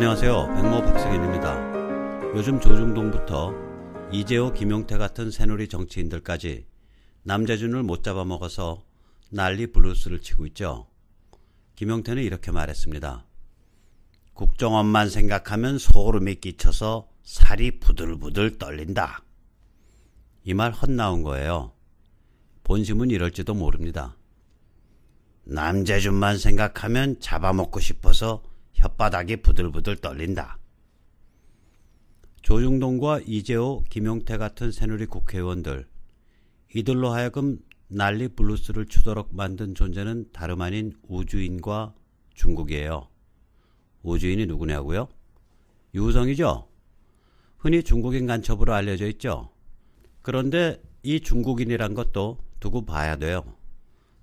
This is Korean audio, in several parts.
안녕하세요. 백모 박승현입니다. 요즘 조중동부터 이재호, 김용태 같은 새누리 정치인들까지 남재준을 못 잡아먹어서 난리 블루스를 치고 있죠. 김용태는 이렇게 말했습니다. 국정원만 생각하면 소름이 끼쳐서 살이 부들부들 떨린다. 이 말 헛나온 거예요. 본심은 이럴지도 모릅니다. 남재준만 생각하면 잡아먹고 싶어서 혓바닥이 부들부들 떨린다. 조중동과 이재호, 김용태 같은 새누리 국회의원들, 이들로 하여금 난리 블루스를 추도록 만든 존재는 다름 아닌 우주인과 중국이에요. 우주인이 누구냐고요? 유우성이죠? 흔히 중국인 간첩으로 알려져 있죠. 그런데 이 중국인이란 것도 두고 봐야 돼요.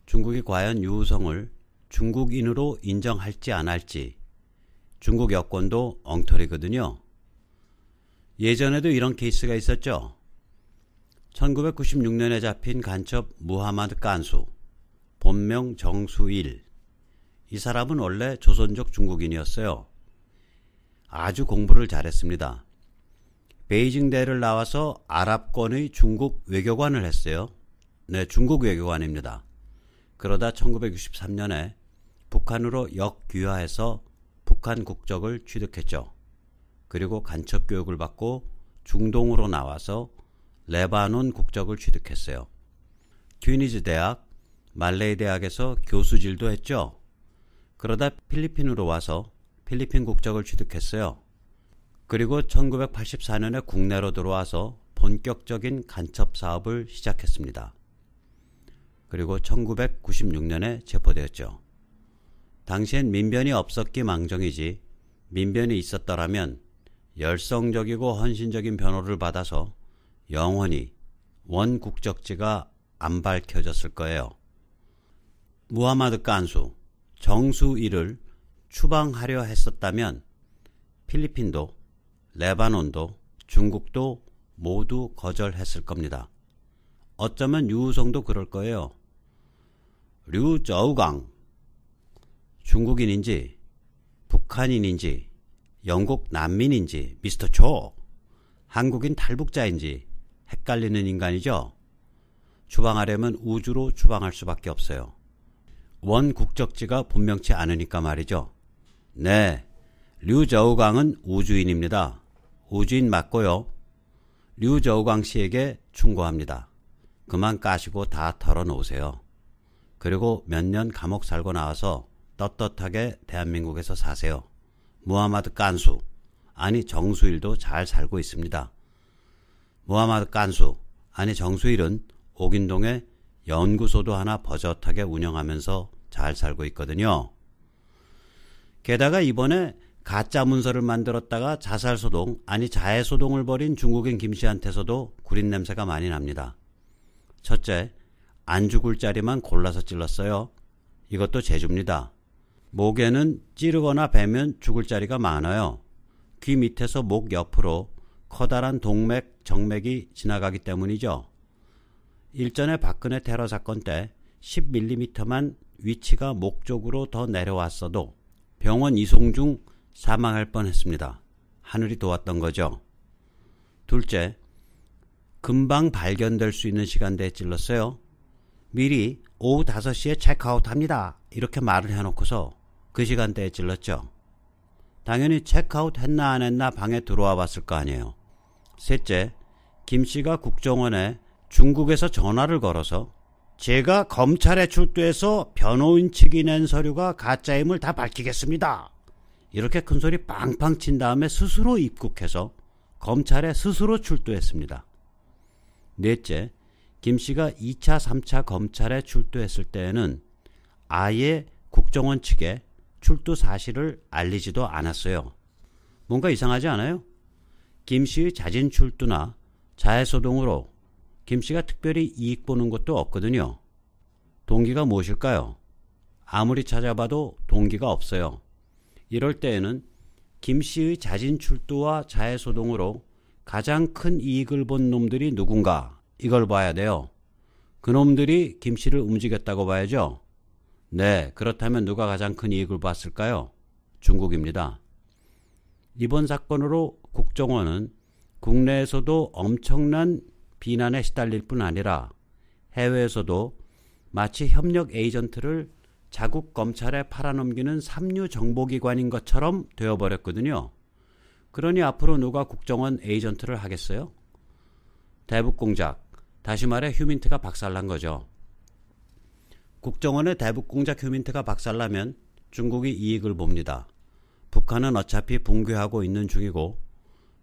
중국이 과연 유우성을 중국인으로 인정할지 안 할지 중국 여권도 엉터리거든요. 예전에도 이런 케이스가 있었죠. 1996년에 잡힌 간첩 무하마드 깐수, 본명 정수일. 이 사람은 원래 조선족 중국인이었어요. 아주 공부를 잘했습니다. 베이징대를 나와서 아랍권의 중국 외교관을 했어요. 네, 중국 외교관입니다. 그러다 1963년에 북한으로 역귀화해서 북한 국적을 취득했죠. 그리고 간첩 교육을 받고 중동으로 나와서 레바논 국적을 취득했어요. 튀니즈 대학, 말레이 대학에서 교수질도 했죠. 그러다 필리핀으로 와서 필리핀 국적을 취득했어요. 그리고 1984년에 국내로 들어와서 본격적인 간첩 사업을 시작했습니다. 그리고 1996년에 체포되었죠. 당시엔 민변이 없었기 망정이지 민변이 있었더라면 열성적이고 헌신적인 변호를 받아서 영원히 원국적지가 안 밝혀졌을 거예요. 무하마드 깐수, 정수일을 추방하려 했었다면 필리핀도, 레바논도, 중국도 모두 거절했을 겁니다. 어쩌면 유우성도 그럴 거예요. 류저우강, 중국인인지 북한인인지 영국 난민인지 미스터 조 한국인 탈북자인지 헷갈리는 인간이죠. 추방하려면 우주로 추방할 수밖에 없어요. 원 국적지가 분명치 않으니까 말이죠. 네, 류저우강은 우주인입니다. 우주인 맞고요. 류저우강 씨에게 충고합니다. 그만 까시고 다 털어놓으세요. 그리고 몇 년 감옥 살고 나와서 떳떳하게 대한민국에서 사세요. 무하마드 깐수, 아니 정수일도 잘 살고 있습니다. 무하마드 깐수, 아니 정수일은 옥인동에 연구소도 하나 버젓하게 운영하면서 잘 살고 있거든요. 게다가 이번에 가짜 문서를 만들었다가 자살 소동, 아니 자해 소동을 벌인 중국인 김 씨한테서도 구린 냄새가 많이 납니다. 첫째, 안 죽을 자리만 골라서 찔렀어요. 이것도 재주입니다. 목에는 찌르거나 베면 죽을 자리가 많아요. 귀 밑에서 목 옆으로 커다란 동맥, 정맥이 지나가기 때문이죠. 일전에 박근혜 테러 사건 때 10mm만 위치가 목 쪽으로 더 내려왔어도 병원 이송 중 사망할 뻔했습니다. 하늘이 도왔던 거죠. 둘째, 금방 발견될 수 있는 시간대에 찔렀어요. 미리 오후 5시에 체크아웃 합니다. 이렇게 말을 해놓고서 그 시간대에 찔렀죠. 당연히 체크아웃 했나 안 했나 방에 들어와 봤을 거 아니에요. 셋째, 김씨가 국정원에 중국에서 전화를 걸어서 제가 검찰에 출두해서 변호인 측이 낸 서류가 가짜임을 다 밝히겠습니다. 이렇게 큰 소리 빵빵 친 다음에 스스로 입국해서 검찰에 스스로 출두했습니다. 넷째, 김 씨가 2차, 3차 검찰에 출두했을 때에는 아예 국정원 측에 출두 사실을 알리지도 않았어요. 뭔가 이상하지 않아요? 김 씨의 자진 출두나 자해소동으로 김 씨가 특별히 이익 보는 것도 없거든요. 동기가 무엇일까요? 아무리 찾아봐도 동기가 없어요. 이럴 때에는 김 씨의 자진 출두와 자해소동으로 가장 큰 이익을 본 놈들이 누군가 이걸 봐야 돼요. 그놈들이 김씨를 움직였다고 봐야죠. 네, 그렇다면 누가 가장 큰 이익을 봤을까요? 중국입니다. 이번 사건으로 국정원은 국내에서도 엄청난 비난에 시달릴 뿐 아니라 해외에서도 마치 협력 에이전트를 자국 검찰에 팔아넘기는 삼류 정보기관인 것처럼 되어버렸거든요. 그러니 앞으로 누가 국정원 에이전트를 하겠어요? 대북공작, 다시 말해 휴민트가 박살난 거죠. 국정원의 대북 공작 휴민트가 박살나면 중국이 이익을 봅니다. 북한은 어차피 붕괴하고 있는 중이고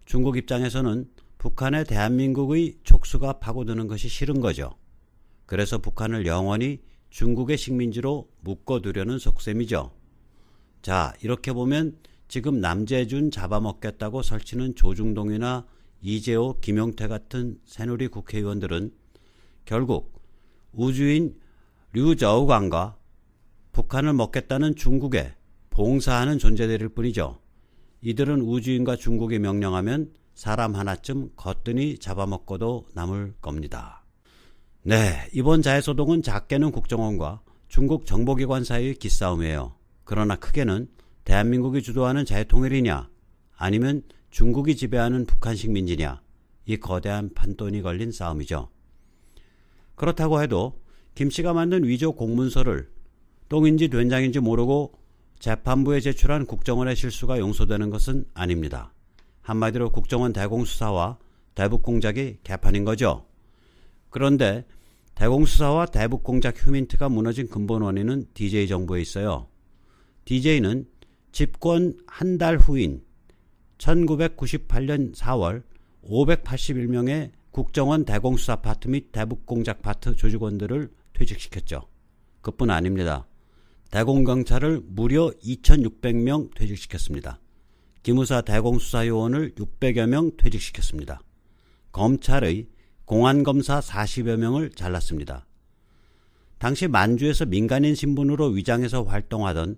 중국 입장에서는 북한의 대한민국의 촉수가 파고드는 것이 싫은 거죠. 그래서 북한을 영원히 중국의 식민지로 묶어두려는 속셈이죠. 자, 이렇게 보면 지금 남재준 잡아먹겠다고 설치는 조중동이나 이재호, 김영태 같은 새누리 국회의원들은 결국 우주인 류저우관과 북한을 먹겠다는 중국에 봉사하는 존재들일 뿐이죠. 이들은 우주인과 중국이 명령하면 사람 하나쯤 거뜬히 잡아먹고도 남을 겁니다. 네, 이번 자해소동은 작게는 국정원과 중국 정보기관 사이의 기싸움이에요. 그러나 크게는 대한민국이 주도하는 자해통일이냐 아니면 중국이 지배하는 북한식 민지냐 이 거대한 판돈이 걸린 싸움이죠. 그렇다고 해도 김씨가 만든 위조 공문서를 똥인지 된장인지 모르고 재판부에 제출한 국정원의 실수가 용서되는 것은 아닙니다. 한마디로 국정원 대공수사와 대북공작이 개판인 거죠. 그런데 대공수사와 대북공작 휴민트가 무너진 근본 원인은 DJ정부에 있어요. DJ는 집권 한 달 후인 1998년 4월 581명의 국정원 대공수사 파트 및 대북공작 파트 조직원들을 퇴직시켰죠. 그뿐 아닙니다. 대공경찰을 무려 2,600명 퇴직시켰습니다. 기무사 대공수사요원을 600여 명 퇴직시켰습니다. 검찰의 공안검사 40여 명을 잘랐습니다. 당시 만주에서 민간인 신분으로 위장해서 활동하던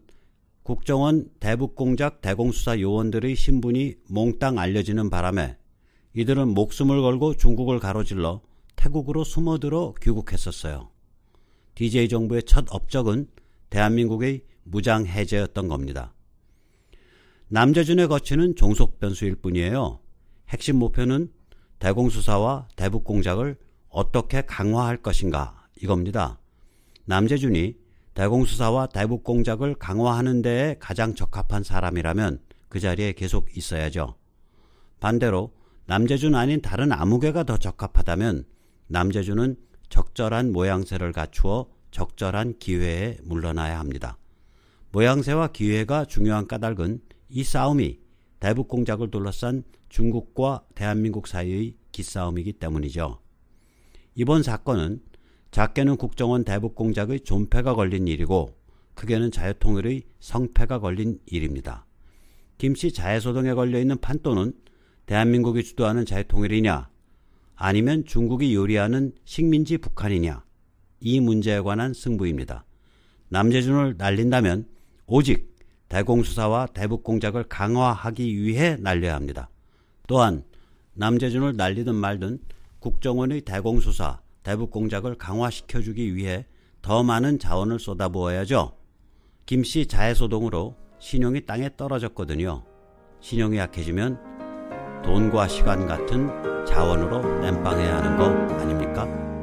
국정원 대북공작 대공수사 요원들의 신분이 몽땅 알려지는 바람에 이들은 목숨을 걸고 중국을 가로질러 태국으로 숨어들어 귀국했었어요. DJ 정부의 첫 업적은 대한민국의 무장 해제였던 겁니다. 남재준의 거치는 종속 변수일 뿐이에요. 핵심 목표는 대공수사와 대북 공작을 어떻게 강화할 것인가 이겁니다. 남재준이 대공수사와 대북 공작을 강화하는 데에 가장 적합한 사람이라면 그 자리에 계속 있어야죠. 반대로 남재준 아닌 다른 아무개가 더 적합하다면 남재준은 적절한 모양새를 갖추어 적절한 기회에 물러나야 합니다. 모양새와 기회가 중요한 까닭은 이 싸움이 대북 공작을 둘러싼 중국과 대한민국 사이의 기싸움이기 때문이죠. 이번 사건은 작게는 국정원 대북공작의 존폐가 걸린 일이고 크게는 자유통일의 성패가 걸린 일입니다. 김씨 자해소동에 걸려있는 판도는 대한민국이 주도하는 자유통일이냐 아니면 중국이 요리하는 식민지 북한이냐 이 문제에 관한 승부입니다. 남재준을 날린다면 오직 대공수사와 대북공작을 강화하기 위해 날려야 합니다. 또한 남재준을 날리든 말든 국정원의 대공수사, 대북 공작을 강화시켜주기 위해 더 많은 자원을 쏟아부어야죠. 김씨 자해소동으로 신용이 땅에 떨어졌거든요. 신용이 약해지면 돈과 시간 같은 자원으로 땜방해야 하는 거 아닙니까?